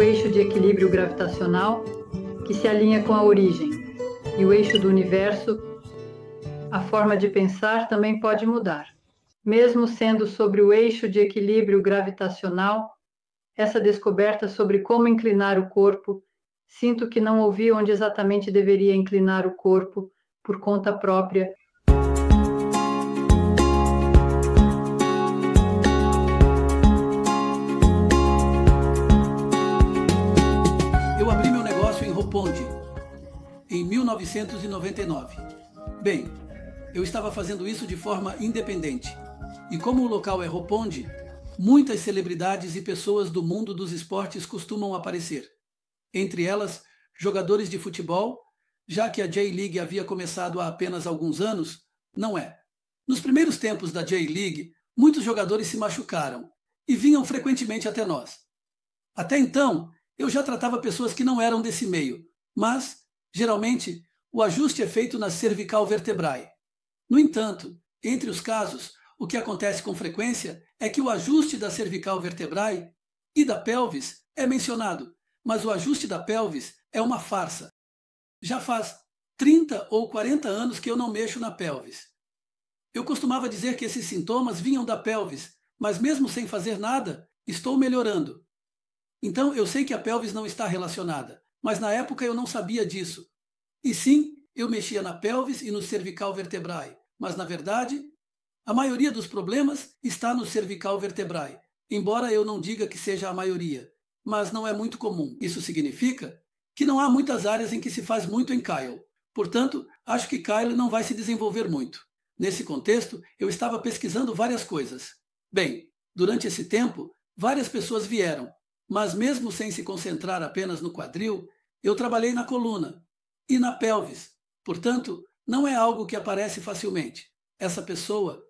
o eixo de equilíbrio gravitacional, que se alinha com a origem, e o eixo do universo, a forma de pensar também pode mudar. Mesmo sendo sobre o eixo de equilíbrio gravitacional, essa descoberta sobre como inclinar o corpo, sinto que não ouvi onde exatamente deveria inclinar o corpo por conta própria 1999. Bem, eu estava fazendo isso de forma independente. E como o local é Roponde, muitas celebridades e pessoas do mundo dos esportes costumam aparecer. Entre elas, jogadores de futebol, já que a J-League havia começado há apenas alguns anos, não é. Nos primeiros tempos da J-League, muitos jogadores se machucaram e vinham frequentemente até nós. Até então, eu já tratava pessoas que não eram desse meio, mas, geralmente, o ajuste é feito na cervical vertebrae. No entanto, entre os casos, o que acontece com frequência é que o ajuste da cervical vertebrae e da pelvis é mencionado, mas o ajuste da pelvis é uma farsa. Já faz 30 ou 40 anos que eu não mexo na pelvis. Eu costumava dizer que esses sintomas vinham da pelvis, mas mesmo sem fazer nada, estou melhorando. Então eu sei que a pelvis não está relacionada, mas na época eu não sabia disso. E sim, eu mexia na pelvis e no cervical vertebrae, mas na verdade, a maioria dos problemas está no cervical vertebrae, embora eu não diga que seja a maioria, mas não é muito comum. Isso significa que não há muitas áreas em que se faz muito em Kyle. Portanto, acho que Kyle não vai se desenvolver muito. Nesse contexto, eu estava pesquisando várias coisas. Bem, durante esse tempo, várias pessoas vieram, mas mesmo sem se concentrar apenas no quadril, eu trabalhei na coluna, e na pelvis. Portanto, não é algo que aparece facilmente. Essa pessoa,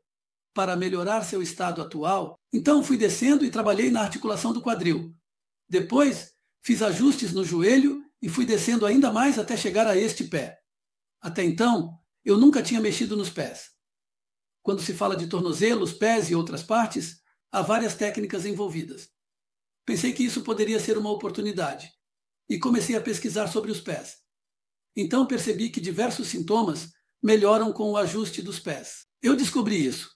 para melhorar seu estado atual, então fui descendo e trabalhei na articulação do quadril. Depois, fiz ajustes no joelho e fui descendo ainda mais até chegar a este pé. Até então, eu nunca tinha mexido nos pés. Quando se fala de tornozelos, pés e outras partes, há várias técnicas envolvidas. Pensei que isso poderia ser uma oportunidade e comecei a pesquisar sobre os pés. Então percebi que diversos sintomas melhoram com o ajuste dos pés. Eu descobri isso.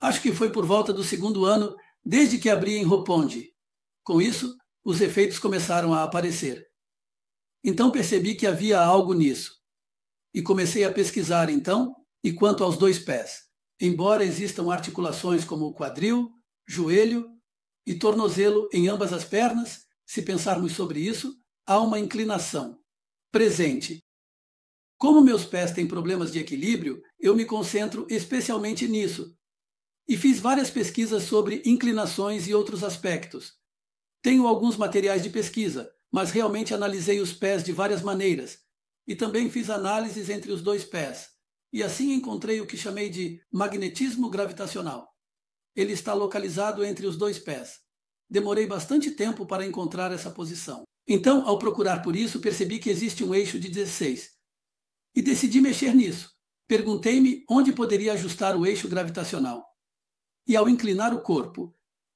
Acho que foi por volta do segundo ano desde que abri em Roponde. Com isso, os efeitos começaram a aparecer. Então percebi que havia algo nisso. E comecei a pesquisar então, e quanto aos dois pés. Embora existam articulações como o quadril, joelho e tornozelo em ambas as pernas, se pensarmos sobre isso, há uma inclinação presente como meus pés têm problemas de equilíbrio, eu me concentro especialmente nisso e fiz várias pesquisas sobre inclinações e outros aspectos. Tenho alguns materiais de pesquisa, mas realmente analisei os pés de várias maneiras e também fiz análises entre os dois pés. E assim encontrei o que chamei de magnetismo gravitacional. Ele está localizado entre os dois pés. Demorei bastante tempo para encontrar essa posição. Então, ao procurar por isso, percebi que existe um eixo de 16, e decidi mexer nisso. Perguntei-me onde poderia ajustar o eixo gravitacional. E ao inclinar o corpo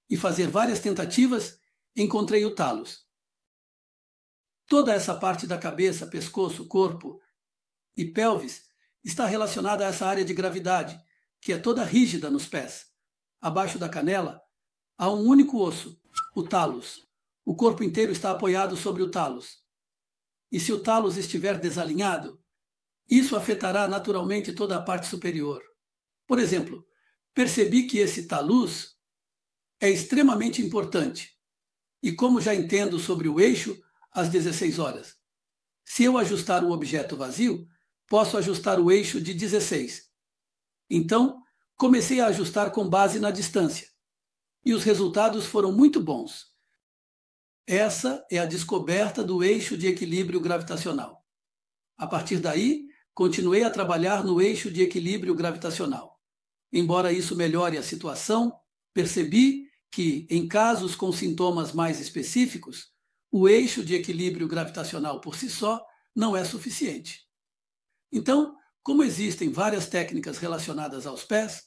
e fazer várias tentativas, encontrei o talos. Toda essa parte da cabeça, pescoço, corpo e pelvis está relacionada a essa área de gravidade, que é toda rígida nos pés. Abaixo da canela há um único osso, o talos. O corpo inteiro está apoiado sobre o talos. E se o talos estiver desalinhado, isso afetará naturalmente toda a parte superior. Por exemplo, percebi que esse taluz é extremamente importante. E como já entendo sobre o eixo, às 16 horas. Se eu ajustar o objeto vazio, posso ajustar o eixo de 16. Então, comecei a ajustar com base na distância. E os resultados foram muito bons. Essa é a descoberta do eixo de equilíbrio gravitacional. A partir daí, continuei a trabalhar no eixo de equilíbrio gravitacional. Embora isso melhore a situação, percebi que, em casos com sintomas mais específicos, o eixo de equilíbrio gravitacional por si só não é suficiente. Então, como existem várias técnicas relacionadas aos pés,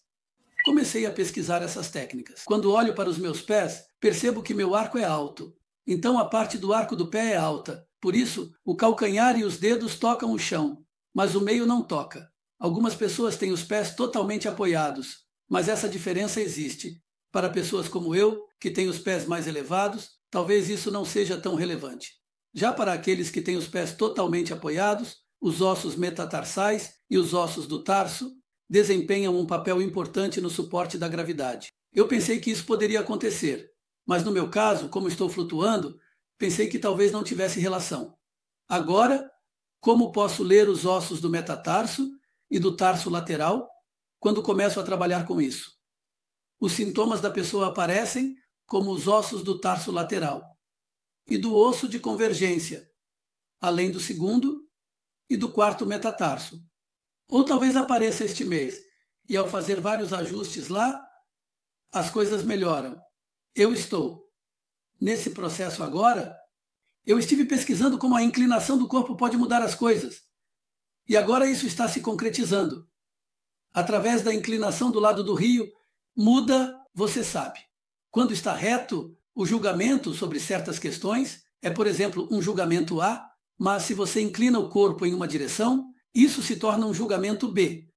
comecei a pesquisar essas técnicas. Quando olho para os meus pés, percebo que meu arco é alto. Então a parte do arco do pé é alta. Por isso, o calcanhar e os dedos tocam o chão mas o meio não toca. Algumas pessoas têm os pés totalmente apoiados, mas essa diferença existe. Para pessoas como eu, que têm os pés mais elevados, talvez isso não seja tão relevante. Já para aqueles que têm os pés totalmente apoiados, os ossos metatarsais e os ossos do tarso desempenham um papel importante no suporte da gravidade. Eu pensei que isso poderia acontecer, mas no meu caso, como estou flutuando, pensei que talvez não tivesse relação. Agora, como posso ler os ossos do metatarso e do tarso lateral quando começo a trabalhar com isso? Os sintomas da pessoa aparecem como os ossos do tarso lateral e do osso de convergência, além do segundo e do quarto metatarso. Ou talvez apareça este mês, e ao fazer vários ajustes lá, as coisas melhoram. Eu estou nesse processo agora eu estive pesquisando como a inclinação do corpo pode mudar as coisas. E agora isso está se concretizando. Através da inclinação do lado do rio, muda, você sabe. Quando está reto, o julgamento sobre certas questões é, por exemplo, um julgamento A, mas se você inclina o corpo em uma direção, isso se torna um julgamento B.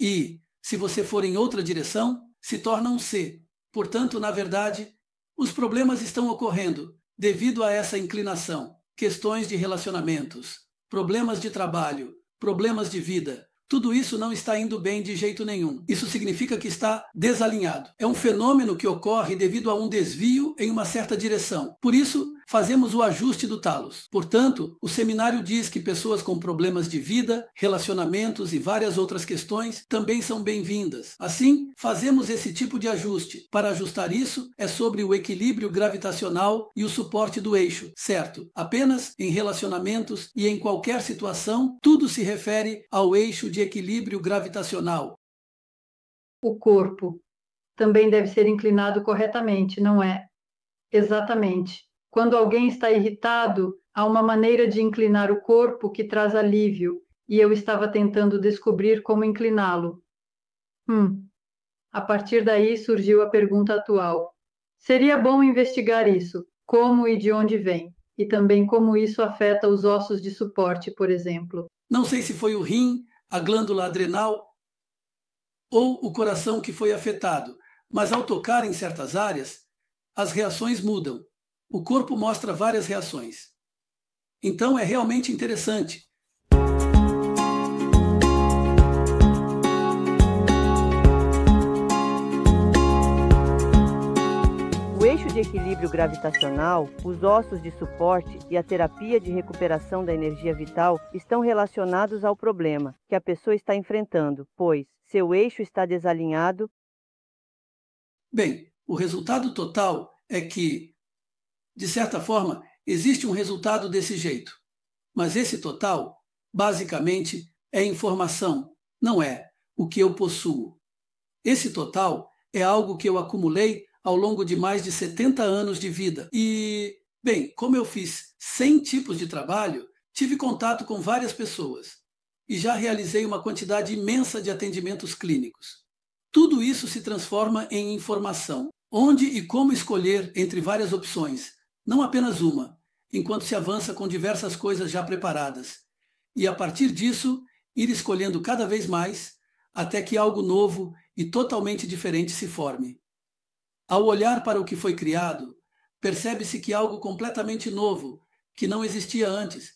E, se você for em outra direção, se torna um C. Portanto, na verdade, os problemas estão ocorrendo Devido a essa inclinação, questões de relacionamentos, problemas de trabalho, problemas de vida, tudo isso não está indo bem de jeito nenhum. Isso significa que está desalinhado. É um fenômeno que ocorre devido a um desvio em uma certa direção. Por isso, fazemos o ajuste do talos. Portanto, o seminário diz que pessoas com problemas de vida, relacionamentos e várias outras questões também são bem-vindas. Assim, fazemos esse tipo de ajuste. Para ajustar isso, é sobre o equilíbrio gravitacional e o suporte do eixo, certo? Apenas em relacionamentos e em qualquer situação, tudo se refere ao eixo de equilíbrio gravitacional. O corpo também deve ser inclinado corretamente, não é? Exatamente. Quando alguém está irritado, há uma maneira de inclinar o corpo que traz alívio, e eu estava tentando descobrir como incliná-lo. Hum. A partir daí surgiu a pergunta atual. Seria bom investigar isso, como e de onde vem, e também como isso afeta os ossos de suporte, por exemplo. Não sei se foi o rim, a glândula adrenal ou o coração que foi afetado, mas ao tocar em certas áreas, as reações mudam o corpo mostra várias reações. Então é realmente interessante. O eixo de equilíbrio gravitacional, os ossos de suporte e a terapia de recuperação da energia vital estão relacionados ao problema que a pessoa está enfrentando, pois seu eixo está desalinhado. Bem, o resultado total é que de certa forma, existe um resultado desse jeito. Mas esse total, basicamente, é informação, não é o que eu possuo. Esse total é algo que eu acumulei ao longo de mais de 70 anos de vida. E, bem, como eu fiz 100 tipos de trabalho, tive contato com várias pessoas e já realizei uma quantidade imensa de atendimentos clínicos. Tudo isso se transforma em informação. Onde e como escolher entre várias opções não apenas uma, enquanto se avança com diversas coisas já preparadas, e a partir disso ir escolhendo cada vez mais, até que algo novo e totalmente diferente se forme. Ao olhar para o que foi criado, percebe-se que algo completamente novo, que não existia antes,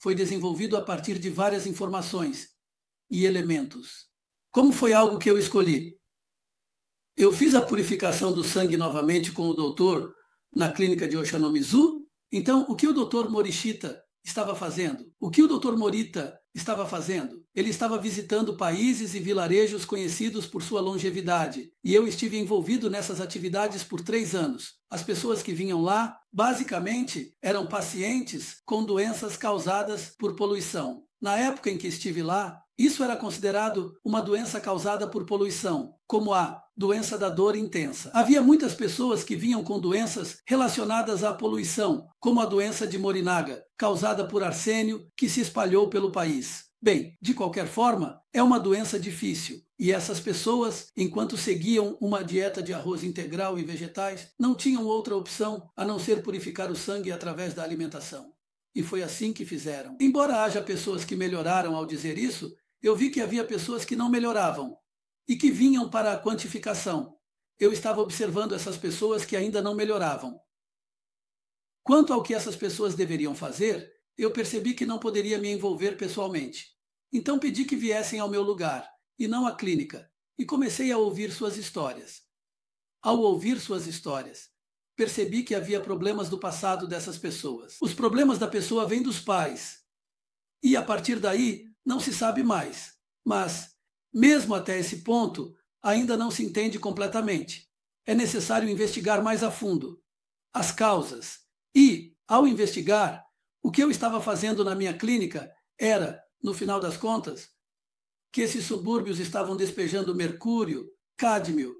foi desenvolvido a partir de várias informações e elementos. Como foi algo que eu escolhi? Eu fiz a purificação do sangue novamente com o doutor na clínica de Oshanomizu. Então, o que o Dr. Morishita estava fazendo? O que o Dr. Morita estava fazendo? Ele estava visitando países e vilarejos conhecidos por sua longevidade, e eu estive envolvido nessas atividades por três anos. As pessoas que vinham lá, basicamente, eram pacientes com doenças causadas por poluição. Na época em que estive lá, isso era considerado uma doença causada por poluição, como a doença da dor intensa. Havia muitas pessoas que vinham com doenças relacionadas à poluição, como a doença de Morinaga, causada por arsênio, que se espalhou pelo país. Bem, de qualquer forma, é uma doença difícil, e essas pessoas, enquanto seguiam uma dieta de arroz integral e vegetais, não tinham outra opção a não ser purificar o sangue através da alimentação. E foi assim que fizeram. Embora haja pessoas que melhoraram ao dizer isso, eu vi que havia pessoas que não melhoravam e que vinham para a quantificação. Eu estava observando essas pessoas que ainda não melhoravam. Quanto ao que essas pessoas deveriam fazer, eu percebi que não poderia me envolver pessoalmente. Então pedi que viessem ao meu lugar, e não à clínica, e comecei a ouvir suas histórias. Ao ouvir suas histórias, percebi que havia problemas do passado dessas pessoas. Os problemas da pessoa vêm dos pais. E a partir daí não se sabe mais. Mas, mesmo até esse ponto, ainda não se entende completamente. É necessário investigar mais a fundo as causas. E, ao investigar, o que eu estava fazendo na minha clínica era, no final das contas, que esses subúrbios estavam despejando mercúrio, cádmio,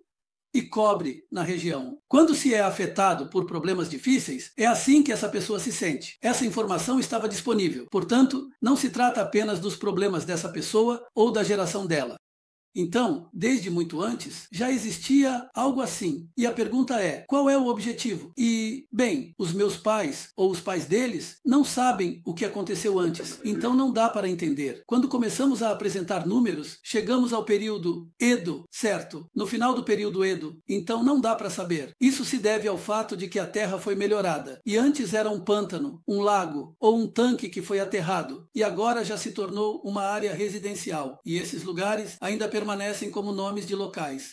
e cobre na região. Quando se é afetado por problemas difíceis, é assim que essa pessoa se sente. Essa informação estava disponível. Portanto, não se trata apenas dos problemas dessa pessoa ou da geração dela. Então, desde muito antes, já existia algo assim. E a pergunta é: qual é o objetivo? E, bem, os meus pais ou os pais deles não sabem o que aconteceu antes, então não dá para entender. Quando começamos a apresentar números, chegamos ao período Edo, certo? No final do período Edo, então não dá para saber. Isso se deve ao fato de que a terra foi melhorada e antes era um pântano, um lago ou um tanque que foi aterrado e agora já se tornou uma área residencial. E esses lugares ainda permanecem como nomes de locais.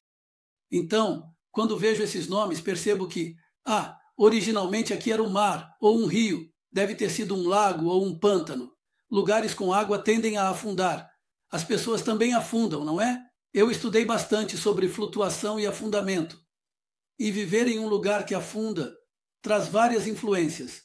Então, quando vejo esses nomes, percebo que, ah, originalmente aqui era um mar ou um rio, deve ter sido um lago ou um pântano. Lugares com água tendem a afundar. As pessoas também afundam, não é? Eu estudei bastante sobre flutuação e afundamento. E viver em um lugar que afunda traz várias influências.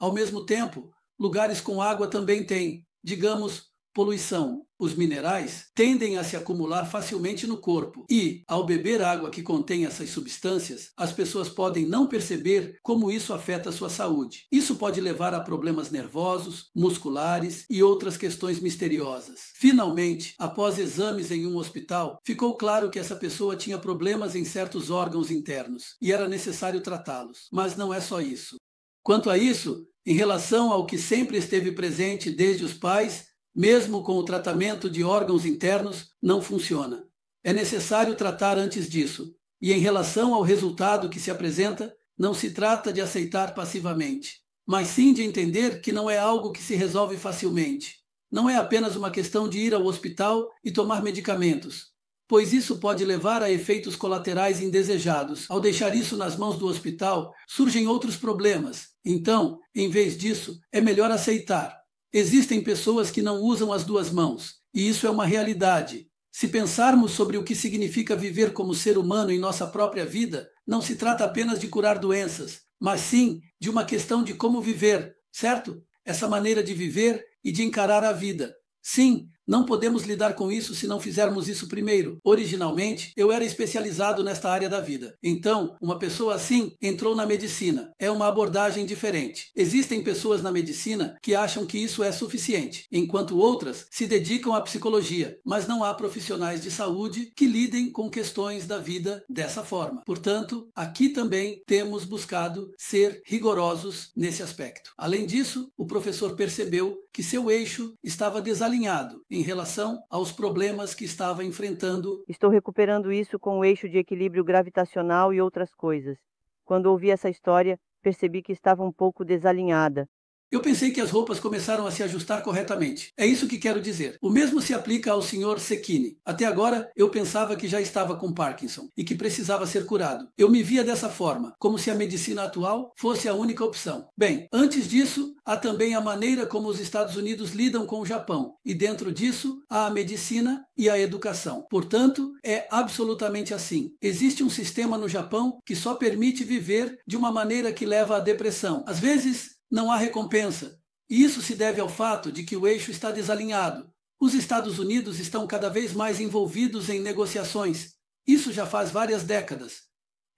Ao mesmo tempo, lugares com água também têm, digamos, poluição, os minerais tendem a se acumular facilmente no corpo e, ao beber água que contém essas substâncias, as pessoas podem não perceber como isso afeta a sua saúde. Isso pode levar a problemas nervosos, musculares e outras questões misteriosas. Finalmente, após exames em um hospital, ficou claro que essa pessoa tinha problemas em certos órgãos internos e era necessário tratá-los. Mas não é só isso. Quanto a isso, em relação ao que sempre esteve presente desde os pais, mesmo com o tratamento de órgãos internos, não funciona. É necessário tratar antes disso. E em relação ao resultado que se apresenta, não se trata de aceitar passivamente, mas sim de entender que não é algo que se resolve facilmente. Não é apenas uma questão de ir ao hospital e tomar medicamentos, pois isso pode levar a efeitos colaterais indesejados. Ao deixar isso nas mãos do hospital, surgem outros problemas. Então, em vez disso, é melhor aceitar, Existem pessoas que não usam as duas mãos, e isso é uma realidade. Se pensarmos sobre o que significa viver como ser humano em nossa própria vida, não se trata apenas de curar doenças, mas sim de uma questão de como viver, certo? Essa maneira de viver e de encarar a vida. Sim, não podemos lidar com isso se não fizermos isso primeiro. Originalmente, eu era especializado nesta área da vida. Então, uma pessoa assim entrou na medicina. É uma abordagem diferente. Existem pessoas na medicina que acham que isso é suficiente, enquanto outras se dedicam à psicologia, mas não há profissionais de saúde que lidem com questões da vida dessa forma. Portanto, aqui também temos buscado ser rigorosos nesse aspecto. Além disso, o professor percebeu que seu eixo estava desalinhado em relação aos problemas que estava enfrentando. Estou recuperando isso com o eixo de equilíbrio gravitacional e outras coisas. Quando ouvi essa história, percebi que estava um pouco desalinhada. Eu pensei que as roupas começaram a se ajustar corretamente. É isso que quero dizer. O mesmo se aplica ao Sr. Sekine. Até agora, eu pensava que já estava com Parkinson e que precisava ser curado. Eu me via dessa forma, como se a medicina atual fosse a única opção. Bem, antes disso, há também a maneira como os Estados Unidos lidam com o Japão, e dentro disso, há a medicina e a educação. Portanto, é absolutamente assim. Existe um sistema no Japão que só permite viver de uma maneira que leva à depressão. Às vezes, não há recompensa. E isso se deve ao fato de que o eixo está desalinhado. Os Estados Unidos estão cada vez mais envolvidos em negociações. Isso já faz várias décadas.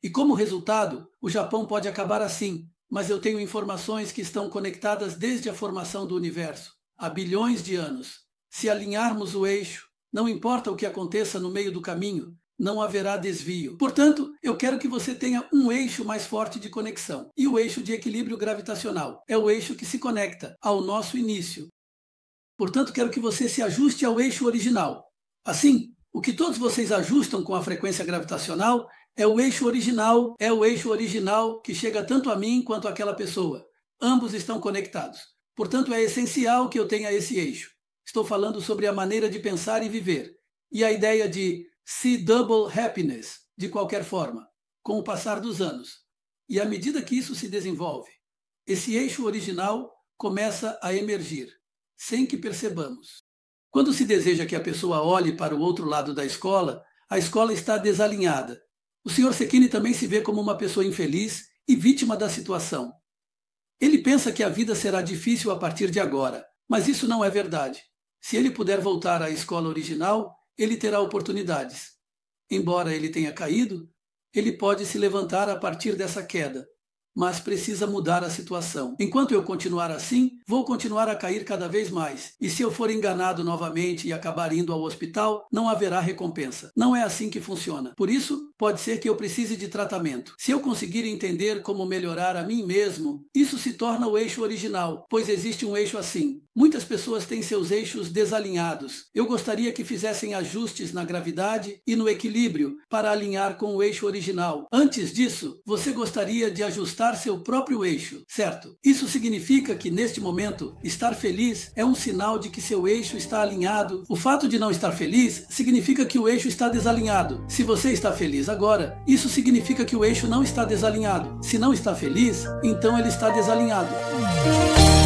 E como resultado, o Japão pode acabar assim, mas eu tenho informações que estão conectadas desde a formação do universo, há bilhões de anos. Se alinharmos o eixo, não importa o que aconteça no meio do caminho, não haverá desvio. Portanto, eu quero que você tenha um eixo mais forte de conexão. E o eixo de equilíbrio gravitacional é o eixo que se conecta ao nosso início. Portanto, quero que você se ajuste ao eixo original. Assim, o que todos vocês ajustam com a frequência gravitacional é o eixo original, é o eixo original que chega tanto a mim quanto àquela pessoa. Ambos estão conectados. Portanto, é essencial que eu tenha esse eixo. Estou falando sobre a maneira de pensar e viver. E a ideia de se double happiness, de qualquer forma, com o passar dos anos. E à medida que isso se desenvolve, esse eixo original começa a emergir, sem que percebamos. Quando se deseja que a pessoa olhe para o outro lado da escola, a escola está desalinhada. O Sr. Sekine também se vê como uma pessoa infeliz e vítima da situação. Ele pensa que a vida será difícil a partir de agora, mas isso não é verdade. Se ele puder voltar à escola original, ele terá oportunidades. Embora ele tenha caído, ele pode se levantar a partir dessa queda mas precisa mudar a situação. Enquanto eu continuar assim, vou continuar a cair cada vez mais, e se eu for enganado novamente e acabar indo ao hospital, não haverá recompensa. Não é assim que funciona. Por isso, pode ser que eu precise de tratamento. Se eu conseguir entender como melhorar a mim mesmo, isso se torna o eixo original, pois existe um eixo assim. Muitas pessoas têm seus eixos desalinhados. Eu gostaria que fizessem ajustes na gravidade e no equilíbrio para alinhar com o eixo original. Antes disso, você gostaria de ajustar encontrar seu próprio eixo, certo? Isso significa que, neste momento, estar feliz é um sinal de que seu eixo está alinhado. O fato de não estar feliz significa que o eixo está desalinhado. Se você está feliz agora, isso significa que o eixo não está desalinhado. Se não está feliz, então ele está desalinhado.